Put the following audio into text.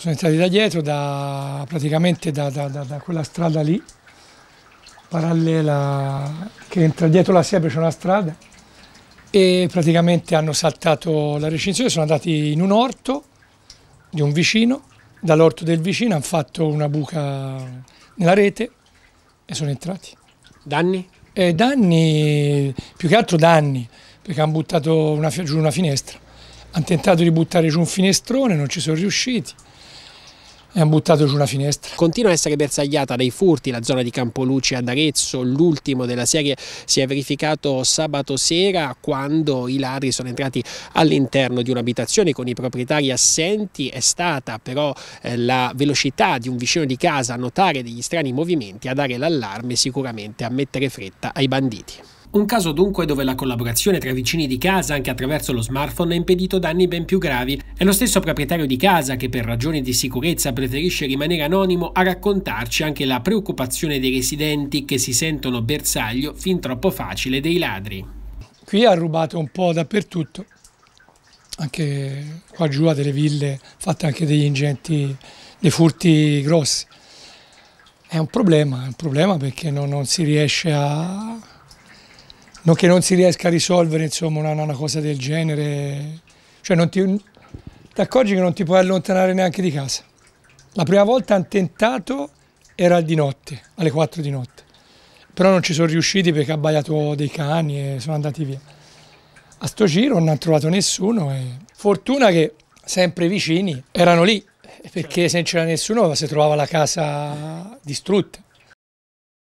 sono entrati da dietro, da, praticamente da, da, da, quella strada lì, parallela, che entra dietro la Siepe c'è una strada, e praticamente hanno saltato la recinzione, sono andati in un orto di un vicino, dall'orto del vicino hanno fatto una buca nella rete e sono entrati. Danni? E eh, danni, più che altro danni, perché hanno buttato una, giù una finestra. Hanno tentato di buttare giù un finestrone, non ci sono riusciti e hanno buttato giù una finestra. Continua a essere bersagliata dai furti la zona di Campoluci ad Arezzo, l'ultimo della serie si è verificato sabato sera quando i ladri sono entrati all'interno di un'abitazione con i proprietari assenti, è stata però eh, la velocità di un vicino di casa a notare degli strani movimenti a dare l'allarme sicuramente a mettere fretta ai banditi. Un caso dunque dove la collaborazione tra vicini di casa anche attraverso lo smartphone ha impedito danni ben più gravi è lo stesso proprietario di casa che per ragioni di sicurezza preferisce rimanere anonimo a raccontarci anche la preoccupazione dei residenti che si sentono bersaglio fin troppo facile dei ladri. Qui ha rubato un po' dappertutto, anche qua giù a delle ville fatte anche degli ingenti, dei furti grossi. È un problema, è un problema perché non, non si riesce a... Non che non si riesca a risolvere insomma, una, una cosa del genere, cioè non ti, ti accorgi che non ti puoi allontanare neanche di casa. La prima volta hanno tentato era di notte, alle 4 di notte, però non ci sono riusciti perché ha abbaiato dei cani e sono andati via. A sto giro non hanno trovato nessuno e fortuna che sempre vicini erano lì, perché certo. se non c'era nessuno si trovava la casa distrutta.